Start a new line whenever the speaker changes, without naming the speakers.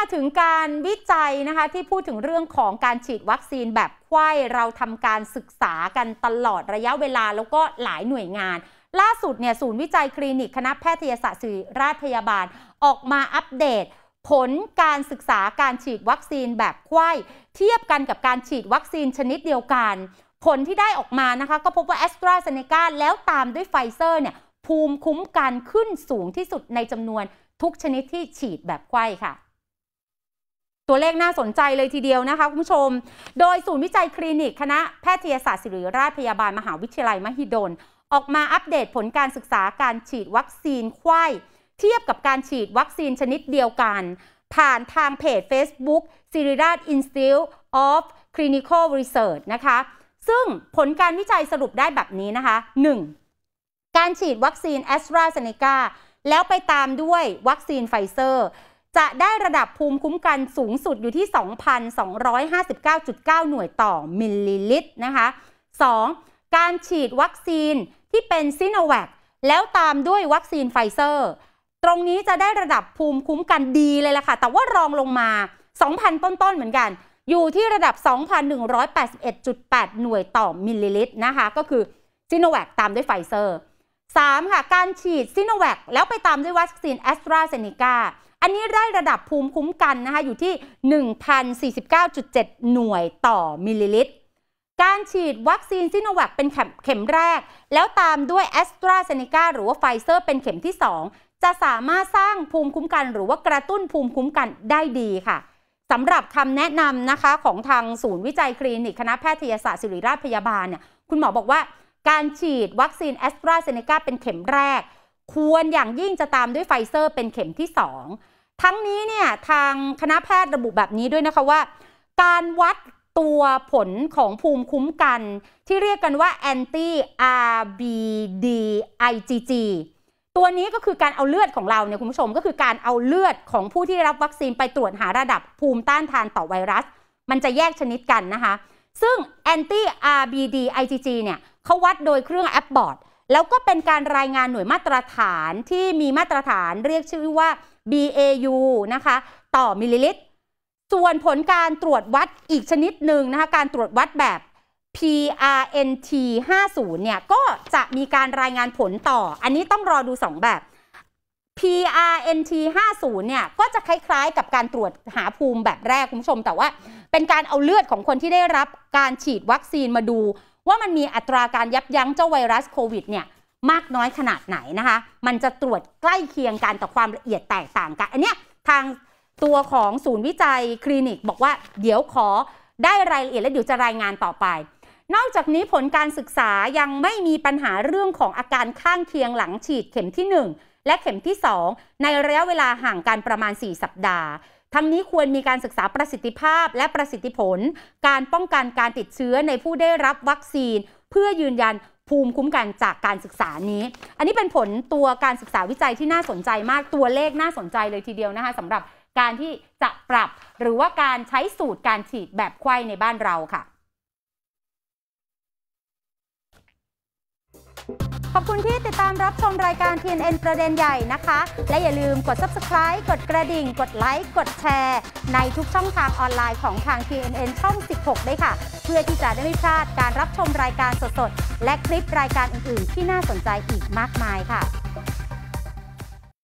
าถึงการวิจัยนะคะที่พูดถึงเรื่องของการฉีดวัคซีนแบบไข้เราทำการศึกษากันตลอดระยะเวลาแล้วก็หลายหน่วยงาน ล่าสุดเนี่ยศูนย์วิจัยคลินิกคณะแพทยศาสตร์ศิริราชพยาบาลออกมาอัปเดต ผลการศึกษาการฉีดวัคซีนแบบไข้เทียบกันกับการฉีดวัคซีนชนิดเดียวกัน ผลที่ได้ออกมานะคะก็พบว่าแอสตราเซเนกาแล้วตามด้วยไฟเซอร์เนี่ยภูมิคุ้มกันขึ้นสูงที่สุดในจำนวน ทุกชนิดที่ฉีดแบบไข้ค่ะตัวเลขน่าสนใจเลยทีเดียวนะคะคุณผู้ชม โดยศูนย์วิจัยคลินิกคณะแพทยศาสตร์ศิริราชพยาบาลมหาวิทยาลัยมหิดล ออกมาอัปเดตผลการศึกษาการฉีดวัคซีนไข้เทียบกับการฉีดวัคซีนชนิดเดียวกัน ผ่านทางเพจ Facebook ศิริราช Institute of Clinical Research นะคะซึ่งผลการวิจัยสรุปได้แบบนี้นะคะ 1. การฉีดวัคซีนแอสตราเซเนกาแล้วไปตามด้วยวัคซีนไฟเซอร์จะได้ระดับภูมิคุ้มกันสูงสุดอยู่ที่2,259.9 หน่วยต่อมิลลิลิตรนะคะ 2. การฉีดวัคซีนที่เป็นซิโนแวคแล้วตามด้วยวัคซีนไฟเซอร์ ตรงนี้จะได้ระดับภูมิคุ้มกันดีเลยล่ะค่ะแต่ว่ารองลงมา 2,000 ต้นๆเหมือนกัน อยู่ที่ระดับ 2,181.8 หน่วยต่อมิลลิลิตรนะคะก็คือซิโนแวคตามด้วยไฟเซอร์ 3. ค่ะการฉีดซิโนแวคแล้วไปตามด้วยวัคซีนแอสตราเซเนกาอันนี้ได้ระดับภูมิคุ้มกันนะคะอยู่ที่ 1,049.7 หน่วยต่อมิลลิลิตร การฉีดวัคซีนซิโนแวคเป็นเข็มแรก แล้วตามด้วยแอสตราเซเนกาหรือว่าไฟเซอร์เป็นเข็มที่ 2 จะสามารถสร้างภูมิคุ้มกันหรือว่ากระตุ้นภูมิคุ้มกันได้ดีค่ะสำหรับคำแนะนำนะคะของทางศูนย์วิจัยคลินิกคณะแพทยศาสตร์ศิริราชพยาบาลเนี่ยคุณหมอบอกว่า การฉีดวัคซีนแอสตราเซเนกาเป็นเข็มแรกควรอย่างยิ่งจะตามด้วยไฟเซอร์เป็นเข็มที่ 2 ทั้งนี้เนี่ยทางคณะแพทย์ระบุแบบนี้ด้วยนะคะว่า การวัดตัวผลของภูมิคุ้มกันที่เรียกกันว่า anti RBD IgG ตัวนี้ก็คือการเอาเลือดของเราเนี่ยคุณผู้ชมก็คือการเอาเลือดของผู้ที่รับวัคซีนไปตรวจหาระดับภูมิต้านทานต่อไวรัส มันจะแยกชนิดกันนะคะซึ่ง anti RBD IgG เนี่ยเขาวัดโดยเครื่องแอปบอร์ดแล้วก็เป็นการรายงานหน่วยมาตรฐานที่มีมาตรฐานเรียกชื่อว่า BAU นะคะต่อมิลลิลิตร ส่วนผลการตรวจวัดอีกชนิดหนึ่งนะคะการตรวจวัดแบบ PRNT 50เนี่ยก็จะมีการรายงานผลต่อ อันนี้ต้องรอดู 2 แบบ PRNT 50เนี่ยก็จะคล้ายๆกับการตรวจหาภูมิแบบแรกคุณผู้ชม แต่ว่าเป็นการเอาเลือดของคนที่ได้รับการฉีดวัคซีนมาดูว่ามันมีอัตราการยับยั้งเจ้าไวรัสโควิดเนี่ยมากน้อยขนาดไหนนะคะมันจะตรวจใกล้เคียงกันแต่ความละเอียดแตกต่างกัน อันเนี้ยทางตัวของศูนย์วิจัยคลินิกบอกว่า เดี๋ยวขอได้รายละเอียดแล้วเดี๋ยวจะรายงานต่อไป นอกจากนี้ผลการศึกษายังไม่มีปัญหาเรื่องของอาการข้างเคียงหลังฉีดเข็มที่ 1 และเข็มที่ 2 ในระยะเวลาห่างกันประมาณ 4 สัปดาห์ทั้งนี้ควรมีการศึกษาประสิทธิภาพและประสิทธิผล การป้องกันการติดเชื้อในผู้ได้รับวัคซีน เพื่อยืนยันภูมิคุ้มกันจากการศึกษานี้ อันนี้เป็นผลตัวการศึกษาวิจัยที่น่าสนใจมากตัวเลขน่าสนใจเลยทีเดียวนะคะสำหรับการที่จะปรับหรือว่าการใช้สูตรการฉีดแบบไข้ในบ้านเราค่ะขอบคุณที่ติดตามรับชมรายการ TNN ประเด็นใหญ่นะคะ และอย่าลืมกด subscribe กดกระดิ่ง กดไลค์ กดแชร์ ในทุกช่องทางออนไลน์ของทาง TNN ช่อง 16 ด้วยค่ะ เพื่อที่จะได้ไม่พลาดการรับชมรายการสดๆ และคลิปรายการอื่น ๆ ที่น่าสนใจอีกมากมายค่ะ